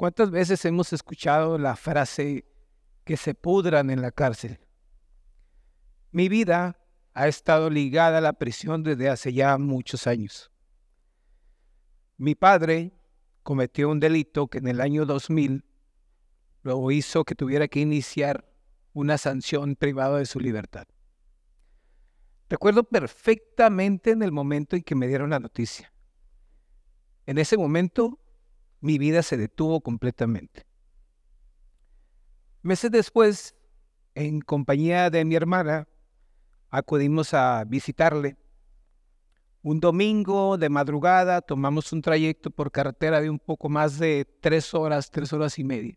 ¿Cuántas veces hemos escuchado la frase que se pudran en la cárcel? Mi vida ha estado ligada a la prisión desde hace ya muchos años. Mi padre cometió un delito que en el año 2000 luego hizo que tuviera que iniciar una sanción privada de su libertad. Recuerdo perfectamente en el momento en que me dieron la noticia. En ese momento mi vida se detuvo completamente. Meses después, en compañía de mi hermana, acudimos a visitarle. Un domingo de madrugada tomamos un trayecto por carretera de un poco más de tres horas, tres horas y media.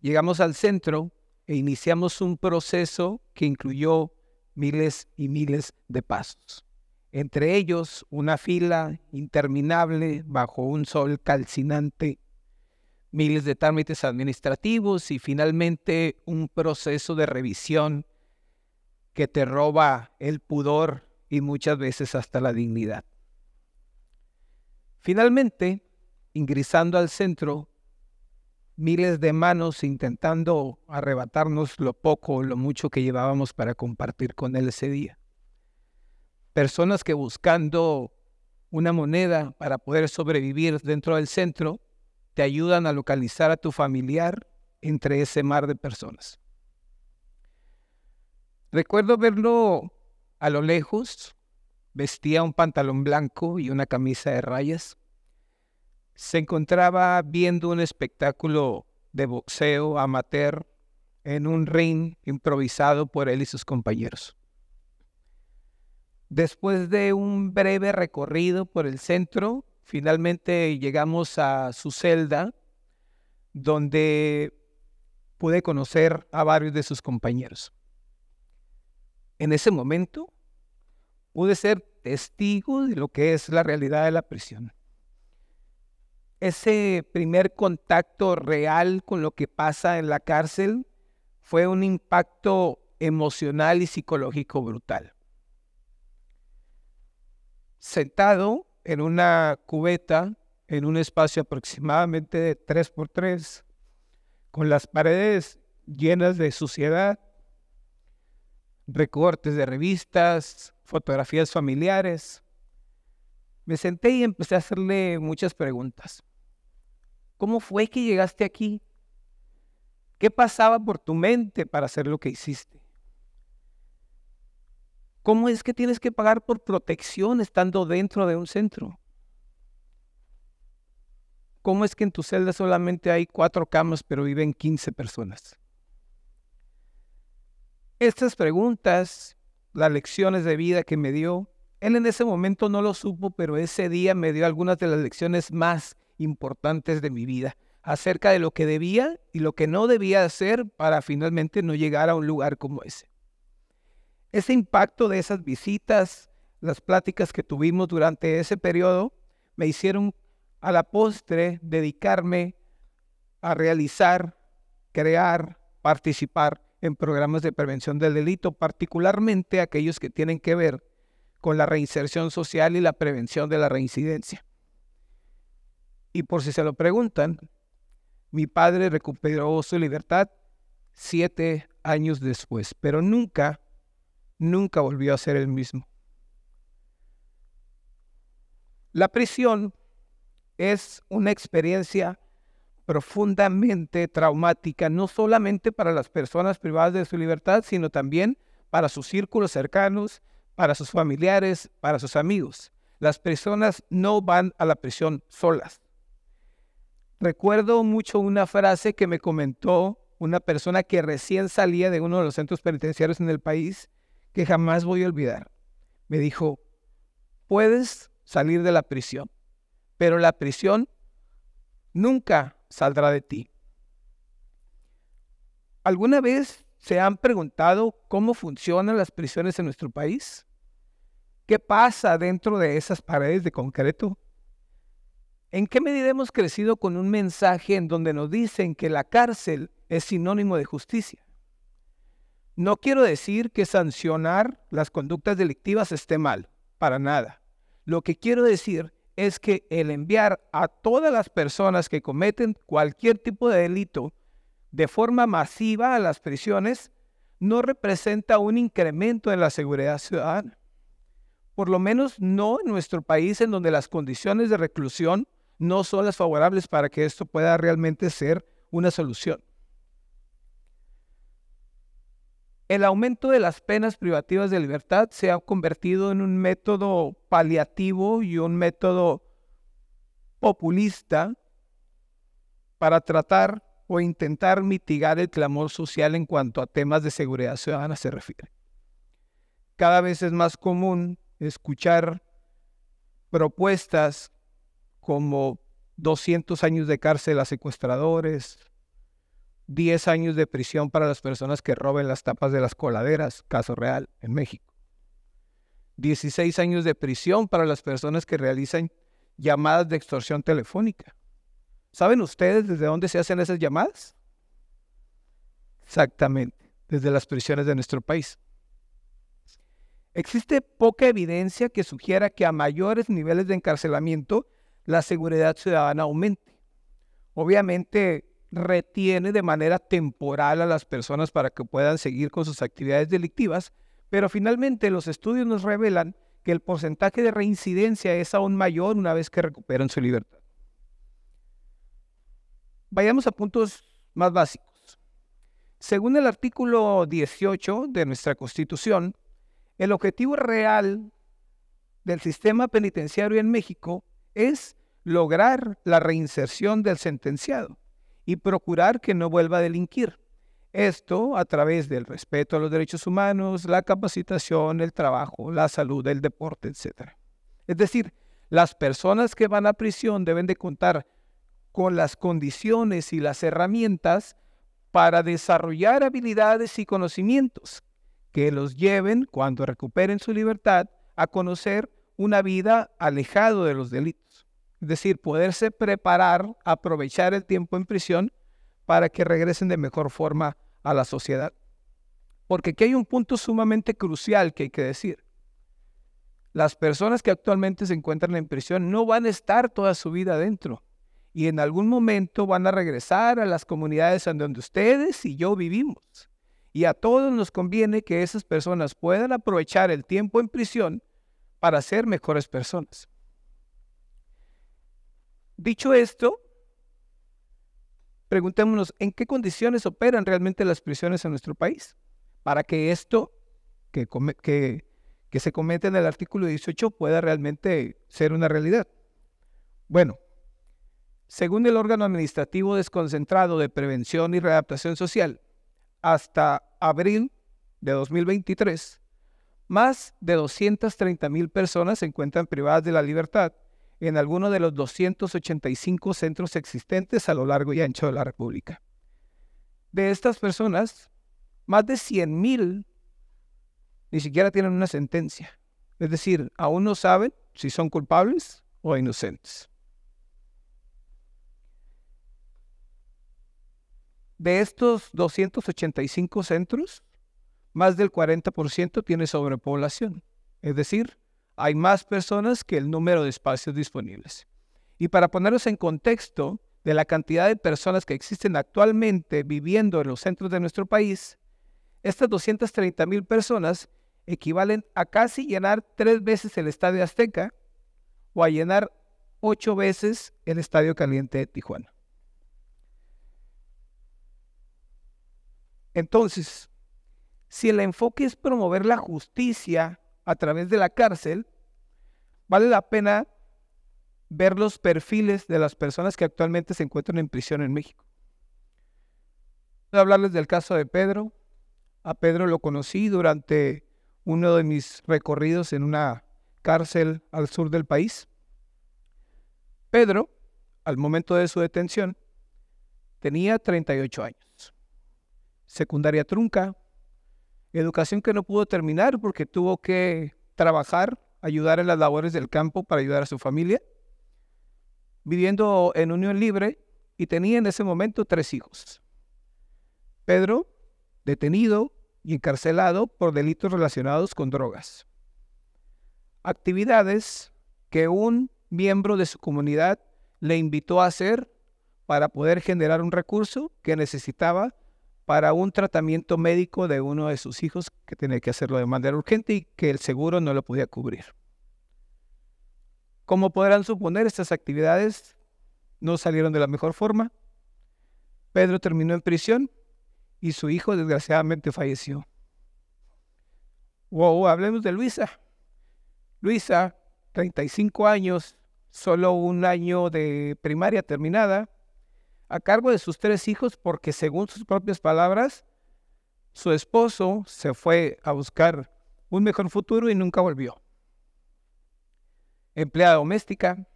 Llegamos al centro e iniciamos un proceso que incluyó miles y miles de pasos. Entre ellos, una fila interminable bajo un sol calcinante, miles de trámites administrativos y finalmente un proceso de revisión que te roba el pudor y muchas veces hasta la dignidad. Finalmente, ingresando al centro, miles de manos intentando arrebatarnos lo poco o lo mucho que llevábamos para compartir con él ese día personas que buscando una moneda para poder sobrevivir dentro del centro, te ayudan a localizar a tu familiar entre ese mar de personas. Recuerdo verlo a lo lejos, vestía un pantalón blanco y una camisa de rayas. Se encontraba viendo un espectáculo de boxeo amateur en un ring improvisado por él y sus compañeros. Después de un breve recorrido por el centro, finalmente llegamos a su celda, donde pude conocer a varios de sus compañeros. En ese momento pude ser testigo de lo que es la realidad de la prisión. Ese primer contacto real con lo que pasa en la cárcel fue un impacto emocional y psicológico brutal sentado en una cubeta, en un espacio aproximadamente de 3x3, con las paredes llenas de suciedad, recortes de revistas, fotografías familiares. Me senté y empecé a hacerle muchas preguntas. ¿Cómo fue que llegaste aquí? ¿Qué pasaba por tu mente para hacer lo que hiciste? ¿Cómo es que tienes que pagar por protección estando dentro de un centro? ¿Cómo es que en tu celda solamente hay cuatro camas pero viven 15 personas? Estas preguntas, las lecciones de vida que me dio, él en ese momento no lo supo, pero ese día me dio algunas de las lecciones más importantes de mi vida acerca de lo que debía y lo que no debía hacer para finalmente no llegar a un lugar como ese. Ese impacto de esas visitas, las pláticas que tuvimos durante ese periodo, me hicieron a la postre dedicarme a realizar, crear, participar en programas de prevención del delito, particularmente aquellos que tienen que ver con la reinserción social y la prevención de la reincidencia. Y por si se lo preguntan, mi padre recuperó su libertad siete años después, pero nunca nunca volvió a ser el mismo. La prisión es una experiencia profundamente traumática, no solamente para las personas privadas de su libertad, sino también para sus círculos cercanos, para sus familiares, para sus amigos. Las personas no van a la prisión solas. Recuerdo mucho una frase que me comentó una persona que recién salía de uno de los centros penitenciarios en el país que jamás voy a olvidar. Me dijo, puedes salir de la prisión, pero la prisión nunca saldrá de ti. ¿Alguna vez se han preguntado cómo funcionan las prisiones en nuestro país? ¿Qué pasa dentro de esas paredes de concreto? ¿En qué medida hemos crecido con un mensaje en donde nos dicen que la cárcel es sinónimo de justicia? No quiero decir que sancionar las conductas delictivas esté mal, para nada. Lo que quiero decir es que el enviar a todas las personas que cometen cualquier tipo de delito de forma masiva a las prisiones no representa un incremento en la seguridad ciudadana. Por lo menos no en nuestro país en donde las condiciones de reclusión no son las favorables para que esto pueda realmente ser una solución. El aumento de las penas privativas de libertad se ha convertido en un método paliativo y un método populista para tratar o intentar mitigar el clamor social en cuanto a temas de seguridad ciudadana se refiere. Cada vez es más común escuchar propuestas como 200 años de cárcel a secuestradores, 10 años de prisión para las personas que roben las tapas de las coladeras, caso real, en México. 16 años de prisión para las personas que realizan llamadas de extorsión telefónica. ¿Saben ustedes desde dónde se hacen esas llamadas? Exactamente, desde las prisiones de nuestro país. Existe poca evidencia que sugiera que a mayores niveles de encarcelamiento la seguridad ciudadana aumente. Obviamente, retiene de manera temporal a las personas para que puedan seguir con sus actividades delictivas, pero finalmente los estudios nos revelan que el porcentaje de reincidencia es aún mayor una vez que recuperan su libertad. Vayamos a puntos más básicos. Según el artículo 18 de nuestra Constitución, el objetivo real del sistema penitenciario en México es lograr la reinserción del sentenciado y procurar que no vuelva a delinquir. Esto a través del respeto a los derechos humanos, la capacitación, el trabajo, la salud, el deporte, etc. Es decir, las personas que van a prisión deben de contar con las condiciones y las herramientas para desarrollar habilidades y conocimientos que los lleven, cuando recuperen su libertad, a conocer una vida alejado de los delitos. Es decir, poderse preparar, aprovechar el tiempo en prisión para que regresen de mejor forma a la sociedad. Porque aquí hay un punto sumamente crucial que hay que decir. Las personas que actualmente se encuentran en prisión no van a estar toda su vida adentro y en algún momento van a regresar a las comunidades en donde ustedes y yo vivimos. Y a todos nos conviene que esas personas puedan aprovechar el tiempo en prisión para ser mejores personas. Dicho esto, preguntémonos en qué condiciones operan realmente las prisiones en nuestro país para que esto que, se comete en el artículo 18 pueda realmente ser una realidad. Bueno, según el órgano administrativo desconcentrado de prevención y readaptación social, hasta abril de 2023, más de 230 mil personas se encuentran privadas de la libertad en alguno de los 285 centros existentes a lo largo y ancho de la República. De estas personas, más de 100.000 ni siquiera tienen una sentencia. Es decir, aún no saben si son culpables o inocentes. De estos 285 centros, más del 40% tiene sobrepoblación, es decir, hay más personas que el número de espacios disponibles. Y para ponerlos en contexto de la cantidad de personas que existen actualmente viviendo en los centros de nuestro país, estas 230 mil personas equivalen a casi llenar tres veces el Estadio Azteca o a llenar ocho veces el Estadio Caliente de Tijuana. Entonces, si el enfoque es promover la justicia a través de la cárcel, vale la pena ver los perfiles de las personas que actualmente se encuentran en prisión en México. Voy a hablarles del caso de Pedro. A Pedro lo conocí durante uno de mis recorridos en una cárcel al sur del país. Pedro, al momento de su detención, tenía 38 años. Secundaria trunca, Educación que no pudo terminar porque tuvo que trabajar, ayudar en las labores del campo para ayudar a su familia, viviendo en unión libre y tenía en ese momento tres hijos. Pedro, detenido y encarcelado por delitos relacionados con drogas. Actividades que un miembro de su comunidad le invitó a hacer para poder generar un recurso que necesitaba para un tratamiento médico de uno de sus hijos que tenía que hacerlo de manera urgente y que el seguro no lo podía cubrir. Como podrán suponer, estas actividades no salieron de la mejor forma. Pedro terminó en prisión y su hijo desgraciadamente falleció. Wow, hablemos de Luisa. Luisa, 35 años, solo un año de primaria terminada, a cargo de sus tres hijos porque según sus propias palabras, su esposo se fue a buscar un mejor futuro y nunca volvió. Empleada doméstica,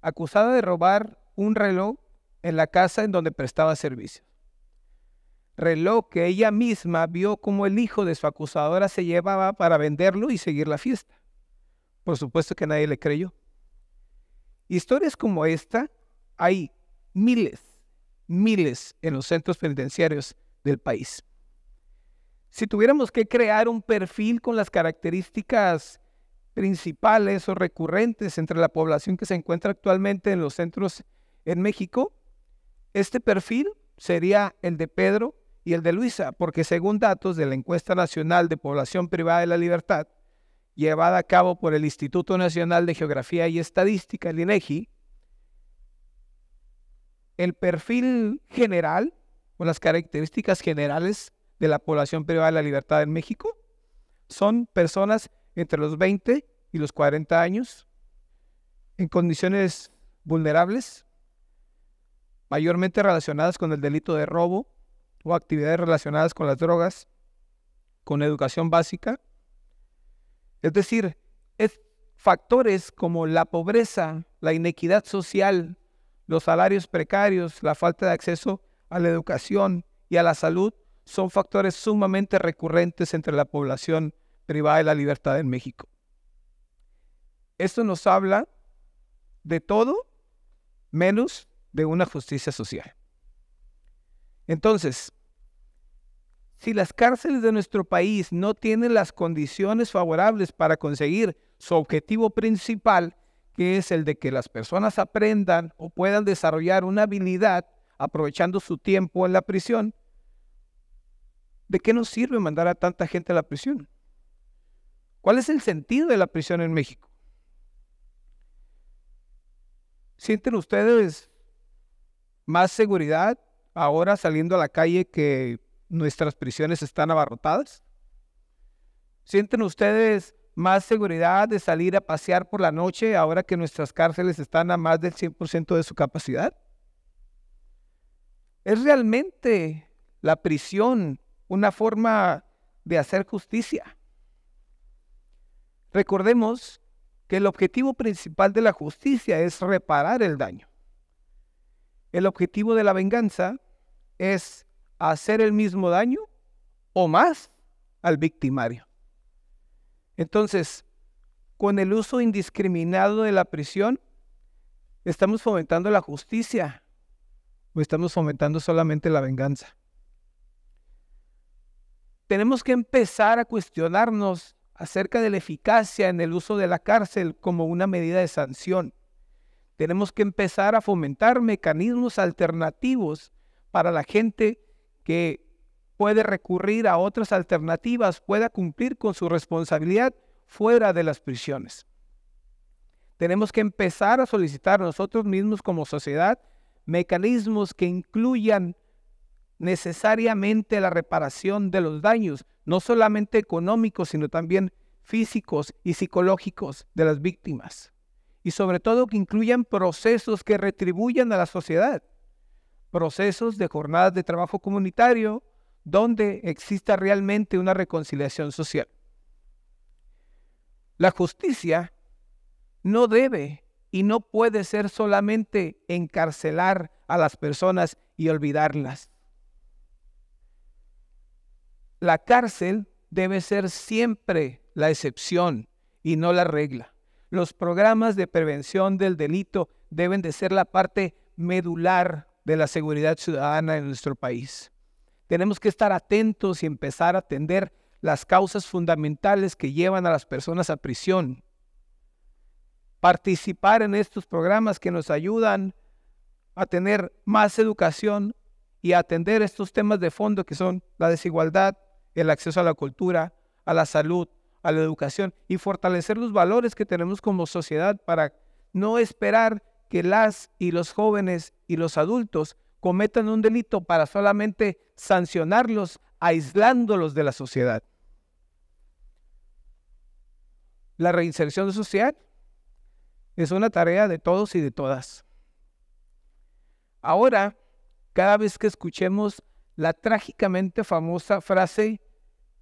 acusada de robar un reloj en la casa en donde prestaba servicio. Reloj que ella misma vio como el hijo de su acusadora se llevaba para venderlo y seguir la fiesta. Por supuesto que nadie le creyó. Historias como esta hay miles miles en los centros penitenciarios del país. Si tuviéramos que crear un perfil con las características principales o recurrentes entre la población que se encuentra actualmente en los centros en México, este perfil sería el de Pedro y el de Luisa, porque según datos de la encuesta nacional de población privada de la libertad, llevada a cabo por el Instituto Nacional de Geografía y Estadística, el INEGI, el perfil general o las características generales de la población privada de la libertad en México son personas entre los 20 y los 40 años, en condiciones vulnerables, mayormente relacionadas con el delito de robo o actividades relacionadas con las drogas, con educación básica. Es decir, es factores como la pobreza, la inequidad social, los salarios precarios, la falta de acceso a la educación y a la salud son factores sumamente recurrentes entre la población privada de la libertad en México. Esto nos habla de todo menos de una justicia social. Entonces, si las cárceles de nuestro país no tienen las condiciones favorables para conseguir su objetivo principal, que es el de que las personas aprendan o puedan desarrollar una habilidad aprovechando su tiempo en la prisión, ¿de qué nos sirve mandar a tanta gente a la prisión? ¿Cuál es el sentido de la prisión en México? ¿Sienten ustedes más seguridad ahora saliendo a la calle que nuestras prisiones están abarrotadas? ¿Sienten ustedes más seguridad de salir a pasear por la noche ahora que nuestras cárceles están a más del 100% de su capacidad? ¿Es realmente la prisión una forma de hacer justicia? Recordemos que el objetivo principal de la justicia es reparar el daño. El objetivo de la venganza es hacer el mismo daño o más al victimario. Entonces, con el uso indiscriminado de la prisión, ¿estamos fomentando la justicia o estamos fomentando solamente la venganza? Tenemos que empezar a cuestionarnos acerca de la eficacia en el uso de la cárcel como una medida de sanción. Tenemos que empezar a fomentar mecanismos alternativos para la gente que puede recurrir a otras alternativas, pueda cumplir con su responsabilidad fuera de las prisiones. Tenemos que empezar a solicitar nosotros mismos como sociedad mecanismos que incluyan necesariamente la reparación de los daños, no solamente económicos, sino también físicos y psicológicos de las víctimas. Y sobre todo que incluyan procesos que retribuyan a la sociedad. Procesos de jornadas de trabajo comunitario, donde exista realmente una reconciliación social. La justicia no debe y no puede ser solamente encarcelar a las personas y olvidarlas. La cárcel debe ser siempre la excepción y no la regla. Los programas de prevención del delito deben de ser la parte medular de la seguridad ciudadana en nuestro país. Tenemos que estar atentos y empezar a atender las causas fundamentales que llevan a las personas a prisión. Participar en estos programas que nos ayudan a tener más educación y a atender estos temas de fondo que son la desigualdad, el acceso a la cultura, a la salud, a la educación y fortalecer los valores que tenemos como sociedad para no esperar que las y los jóvenes y los adultos cometan un delito para solamente sancionarlos, aislándolos de la sociedad. La reinserción social es una tarea de todos y de todas. Ahora, cada vez que escuchemos la trágicamente famosa frase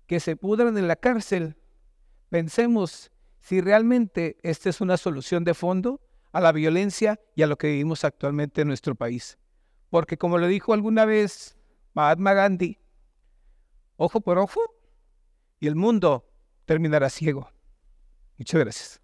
que se pudran en la cárcel, pensemos si realmente esta es una solución de fondo a la violencia y a lo que vivimos actualmente en nuestro país. Porque como lo dijo alguna vez Mahatma Gandhi, ojo por ojo y el mundo terminará ciego. Muchas gracias.